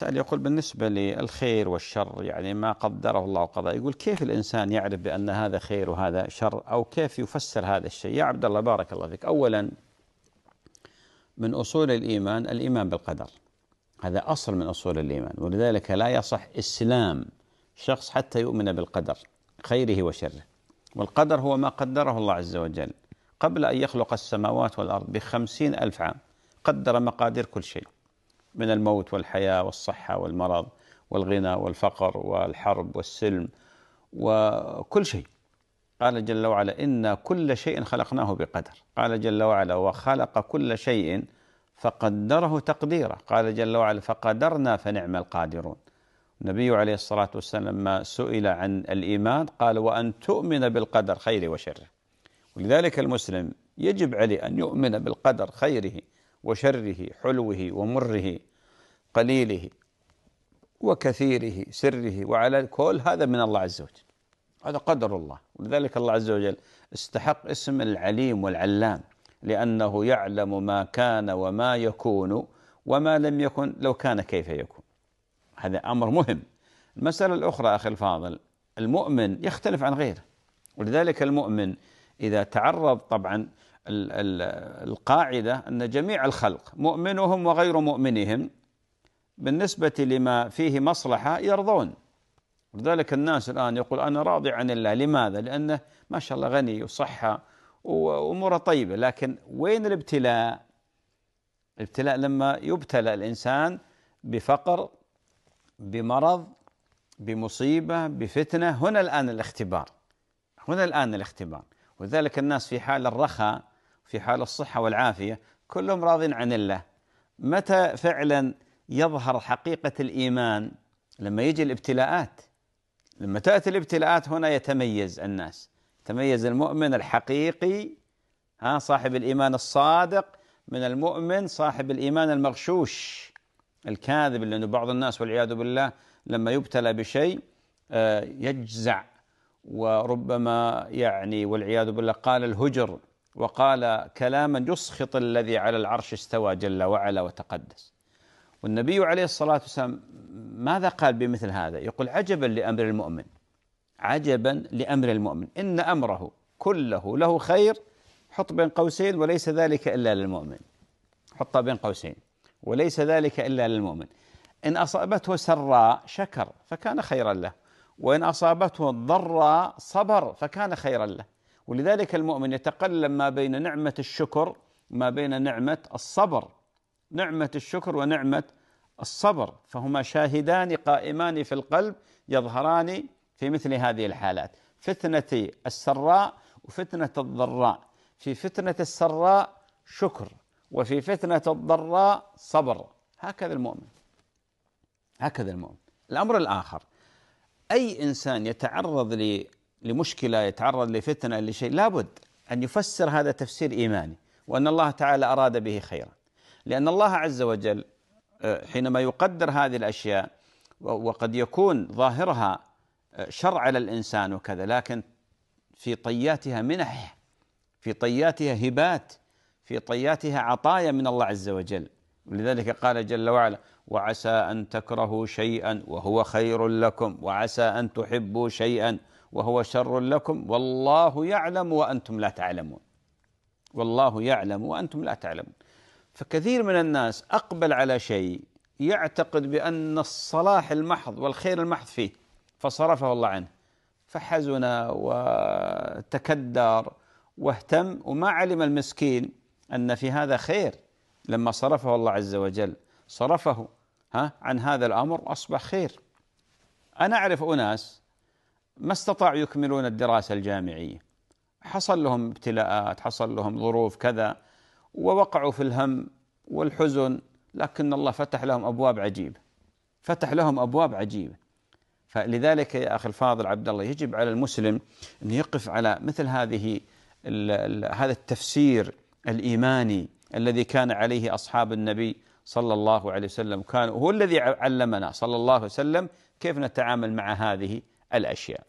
سأل يقول بالنسبة للخير والشر يعني ما قدره الله وقضاه يقول كيف الإنسان يعرف بأن هذا خير وهذا شر أو كيف يفسر هذا الشيء يا عبد الله بارك الله فيك أولا من أصول الإيمان الإيمان بالقدر هذا أصل من أصول الإيمان ولذلك لا يصح إسلام شخص حتى يؤمن بالقدر خيره وشره والقدر هو ما قدره الله عز وجل قبل أن يخلق السماوات والأرض بخمسين ألف عام قدر مقادير كل شيء من الموت والحياه والصحه والمرض والغنى والفقر والحرب والسلم وكل شيء قال جل وعلا إن كل شيء خلقناه بقدر قال جل وعلا وخلق كل شيء فقدره تقديرا قال جل وعلا فقدرنا فنعم القادرون النبي عليه الصلاة والسلام ما سئل عن الإيمان قال وأن تؤمن بالقدر خيره وشره ولذلك المسلم يجب عليه أن يؤمن بالقدر خيره وشره حلوه ومره قليله وكثيره سره وعلى كل هذا من الله عز وجل هذا قدر الله ولذلك الله عز وجل استحق اسم العليم والعلام لأنه يعلم ما كان وما يكون وما لم يكن لو كان كيف يكون هذا أمر مهم المسألة الأخرى أخي الفاضل المؤمن يختلف عن غيره ولذلك المؤمن إذا تعرض طبعا القاعدة أن جميع الخلق مؤمنهم وغير مؤمنهم بالنسبة لما فيه مصلحة يرضون ولذلك الناس الآن يقول أنا راضي عن الله لماذا؟ لأنه ما شاء الله غني وصحة وأموره طيبة لكن وين الابتلاء؟ الابتلاء لما يبتلى الإنسان بفقر بمرض بمصيبة بفتنة هنا الآن الاختبار هنا الآن الاختبار وذلك الناس في حال الرخاء في حال الصحة والعافية كلهم راض عن الله متى فعلا يظهر حقيقة الإيمان لما يجي الابتلاءات لما تأتي الابتلاءات هنا يتميز الناس تميز المؤمن الحقيقي ها صاحب الإيمان الصادق من المؤمن صاحب الإيمان المغشوش الكاذب لأنه بعض الناس والعياذ بالله لما يبتلى بشيء آه، يجزع وربما يعني والعياذ بالله قال الهجر وقال كلاما يسخط الذي على العرش استوى جل وعلا وتقدس والنبي عليه الصلاة والسلام ماذا قال بمثل هذا يقول عجبا لأمر المؤمن عجبا لأمر المؤمن إن أمره كله له خير حط بين قوسين وليس ذلك إلا للمؤمن حطها بين قوسين وليس ذلك إلا للمؤمن إن أصابته سراء شكر فكان خيرا له وإن أصابته ضراء صبر فكان خيرا له ولذلك المؤمن يتقلب ما بين نعمة الشكر ما بين نعمة الصبر نعمة الشكر ونعمة الصبر فهما شاهدان قائمان في القلب يظهران في مثل هذه الحالات فتنة السراء وفتنة الضراء في فتنة السراء شكر وفي فتنة الضراء صبر هكذا المؤمن هكذا المؤمن الأمر الآخر أي إنسان يتعرض لمشكلة يتعرض لفتنة لشيء لابد أن يفسر هذا تفسير إيماني وأن الله تعالى أراد به خيرا لأن الله عز وجل آه، حينما يقدر هذه الأشياء وقد يكون ظاهرها آه، شر على الإنسان وكذا لكن في طياتها منح في طياتها هبات في طياتها عطايا من الله عز وجل ولذلك قال جل وعلا وعسى أن تكرهوا شيئا وهو خير لكم وعسى أن تحبوا شيئا وهو شر لكم والله يعلم وانتم لا تعلمون والله يعلم وانتم لا تعلمون فكثير من الناس اقبل على شيء يعتقد بان الصلاح المحض والخير المحض فيه فصرفه الله عنه فحزن وتكدر واهتم وما علم المسكين ان في هذا خير لما صرفه الله عز وجل صرفه ها عن هذا الامر اصبح خير انا اعرف اناس ما استطاعوا يكملون الدراسة الجامعية حصل لهم ابتلاءات حصل لهم ظروف كذا ووقعوا في الهم والحزن لكن الله فتح لهم أبواب عجيبة فتح لهم أبواب عجيبة فلذلك يا أخي الفاضل عبد الله يجب على المسلم أن يقف على مثل هذه هذا التفسير الإيماني الذي كان عليه أصحاب النبي صلى الله عليه وسلم كان هو الذي علمنا صلى الله عليه وسلم كيف نتعامل مع هذه الأشياء